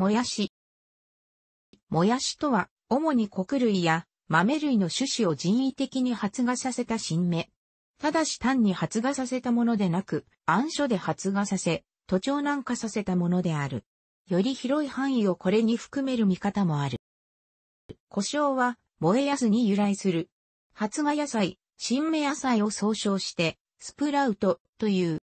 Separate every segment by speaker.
Speaker 1: もやし。もやしとは、主に穀類や豆類の種子を人為的に発芽させた新芽。ただし単に発芽させたものでなく、暗所で発芽させ、徒長軟化させたものである。より広い範囲をこれに含める見方もある。故障は、燃えやすに由来する。発芽野菜、新芽野菜を総称して、スプラウトという。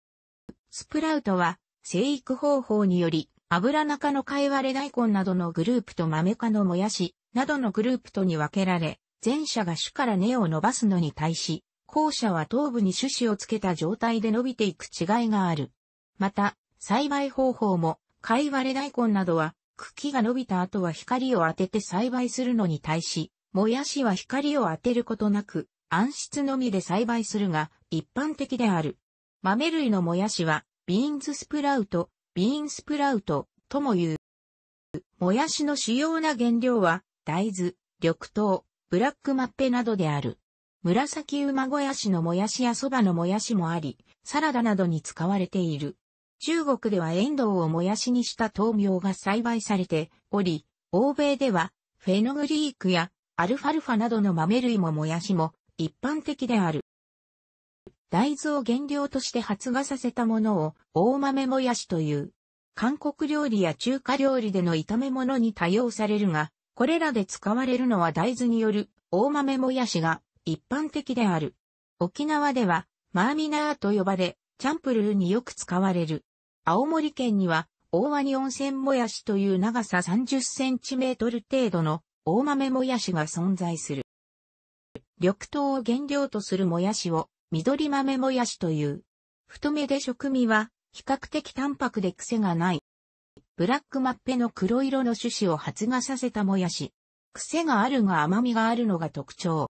Speaker 1: スプラウトは、生育方法により油中の貝割れ大根などのグループと豆科のもやしなどのグループとに分けられ、前者が種から根を伸ばすのに対し、後者は頭部に種子をつけた状態で伸びていく違いがある。また、栽培方法も、貝割れ大根などは、茎が伸びた後は光を当てて栽培するのに対し、もやしは光を当てることなく、暗室のみで栽培するが、一般的である。豆類のもやしは、ビーンズスプラウト、ビーンスプラウトとも言う。もやしの主要な原料は大豆、緑豆、ブラックマッペなどである。紫馬小屋市のもやしやそばのもやしもあり、サラダなどに使われている。中国ではエンドウをもやしにした豆苗が栽培されており、欧米ではフェノグリークやアルファルファなどの豆類ももやしも一般的である。大豆を原料として発芽させたものを大豆もやしという。韓国料理や中華料理での炒め物に多用されるが、これらで使われるのは大豆による大豆もやしが一般的である。沖縄ではマーミナーと呼ばれ、チャンプルーによく使われる。青森県には大和に温泉もやしという長さ30センチメートル程度の大豆もやしが存在する。緑豆を原料とするもやしを緑豆もやしという。太めで食味は、比較的淡白で癖がない。ブラックマッペの黒色の種子を発芽させたもやし。癖があるが甘みがあるのが特徴。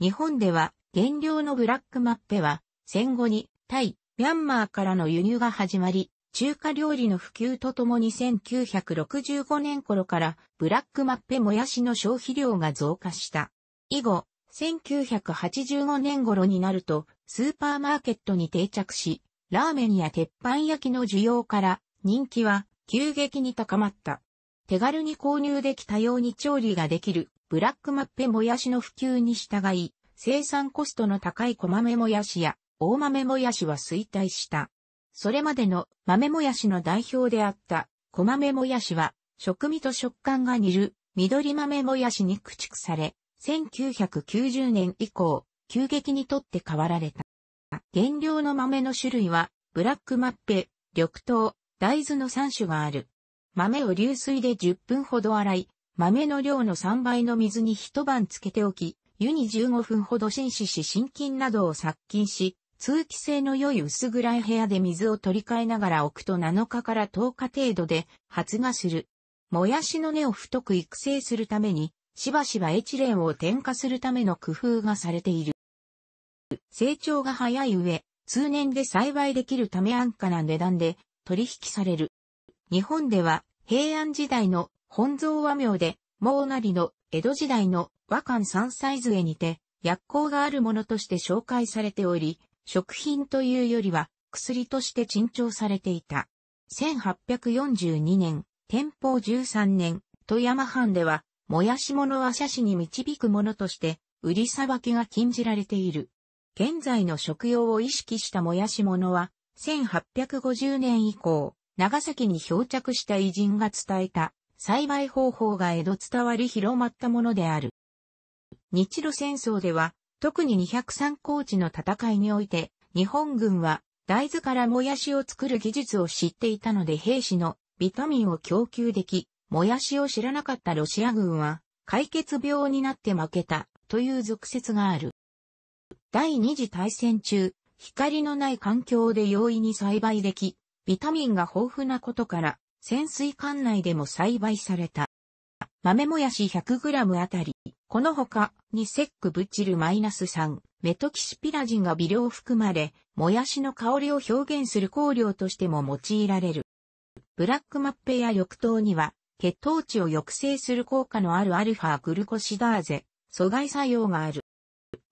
Speaker 1: 日本では、原料のブラックマッペは、戦後に、タイ、ミャンマーからの輸入が始まり、中華料理の普及とともに1965年頃からブラックマッペもやしの消費量が増加した。以後、1985年頃になると、スーパーマーケットに定着し、ラーメンや鉄板焼きの需要から人気は急激に高まった。手軽に購入できたように調理ができるブラックマッペもやしの普及に従い、生産コストの高い小豆もやしや大豆もやしは衰退した。それまでの豆もやしの代表であった小豆もやしは食味と食感が似る緑豆もやしに駆逐され、1990年以降、急激にとって変わられた。原料の豆の種類は、ブラックマッペ、緑豆、大豆の3種がある。豆を流水で10分ほど洗い、豆の量の3倍の水に一晩つけておき、湯に15分ほど浸死し、心筋などを殺菌し、通気性の良い薄暗い部屋で水を取り替えながら置くと7日から10日程度で発芽する。もやしの根を太く育成するために、しばしばエチレンを添加するための工夫がされている。成長が早い上、通年で栽培できるため安価な値段で取引される。日本では平安時代の本草和名で、毛なりの江戸時代の和漢山菜杖にて薬効があるものとして紹介されており、食品というよりは薬として珍重されていた。1842年、天保13年、富山藩では燃やし物は斜死に導くものとして、売りさばきが禁じられている。現在の食用を意識した燃やし物は、1850年以降、長崎に漂着した偉人が伝えた栽培方法が江戸伝わり広まったものである。日露戦争では、特に203高地の戦いにおいて、日本軍は大豆からもやしを作る技術を知っていたので兵士のビタミンを供給でき、もやしを知らなかったロシア軍は、解決病になって負けた、という俗説がある。第二次大戦中、光のない環境で容易に栽培でき、ビタミンが豊富なことから、潜水艦内でも栽培された。豆もやし 100g あたり、この他、にセックブチルマイナス -3、メトキシピラジンが微量含まれ、もやしの香りを表現する香料としても用いられる。ブラックマッペや緑豆には、血糖値を抑制する効果のあるアルファグルコシダーゼ、阻害作用がある。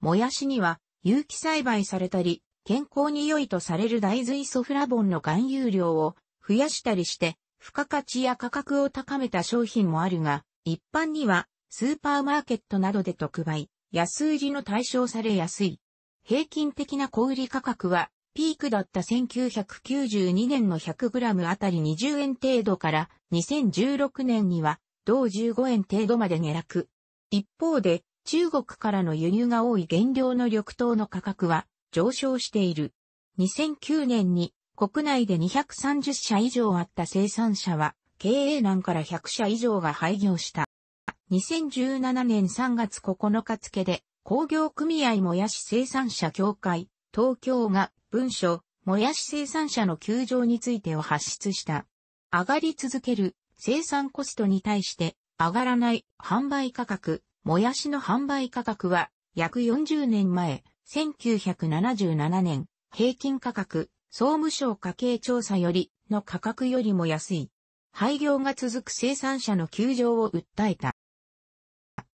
Speaker 1: もやしには、有機栽培されたり、健康に良いとされる大豆イソフラボンの含有量を増やしたりして、付加価値や価格を高めた商品もあるが、一般には、スーパーマーケットなどで特売、安売りの対象されやすい。平均的な小売価格はピークだった1992年の 100g あたり20円程度から2016年には同15円程度まで下落。一方で中国からの輸入が多い原料の緑豆の価格は上昇している。2009年に国内で230社以上あった生産者は経営難から100社以上が廃業した。2017年3月9日付で工業組合もやし生産者協会東京が文書、もやし生産者の休場についてを発出した。上がり続ける生産コストに対して上がらない販売価格、もやしの販売価格は約40年前、1977年、平均価格、総務省家計調査よりの価格よりも安い。廃業が続く生産者の窮状を訴えた。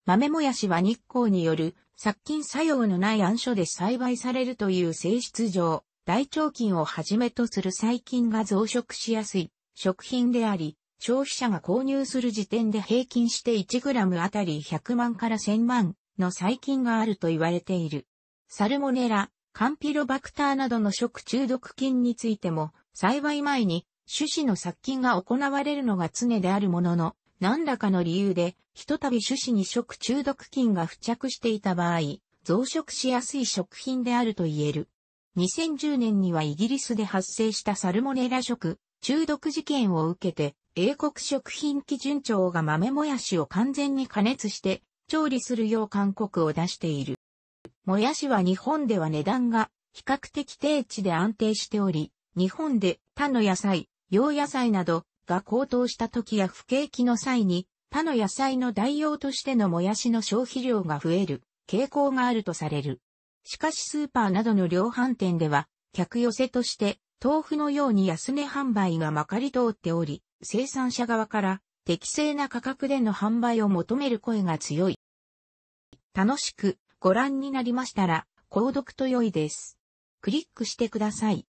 Speaker 1: 豆もやしは日光による殺菌作用のない暗所で栽培されるという性質上、大腸菌をはじめとする細菌が増殖しやすい食品であり、消費者が購入する時点で平均して 1g あたり100万から1000万の細菌があると言われている。サルモネラ、カンピロバクターなどの食中毒菌についても、栽培前に種子の殺菌が行われるのが常であるものの、何らかの理由で、ひとたび種子に食中毒菌が付着していた場合、増殖しやすい食品であると言える。2010年にはイギリスで発生したサルモネラ食中毒事件を受けて、英国食品基準庁が豆もやしを完全に加熱して調理するよう勧告を出している。もやしは日本では値段が比較的低値で安定しており、日本で他の野菜、洋野菜などが高騰した時や不景気の際に、他の野菜の代用としてのもやしの消費量が増える傾向があるとされる。しかしスーパーなどの量販店では、客寄せとして豆腐のように安値販売がまかり通っており、生産者側から適正な価格での販売を求める声が強い。楽しくご覧になりましたら、購読と良いです。クリックしてください。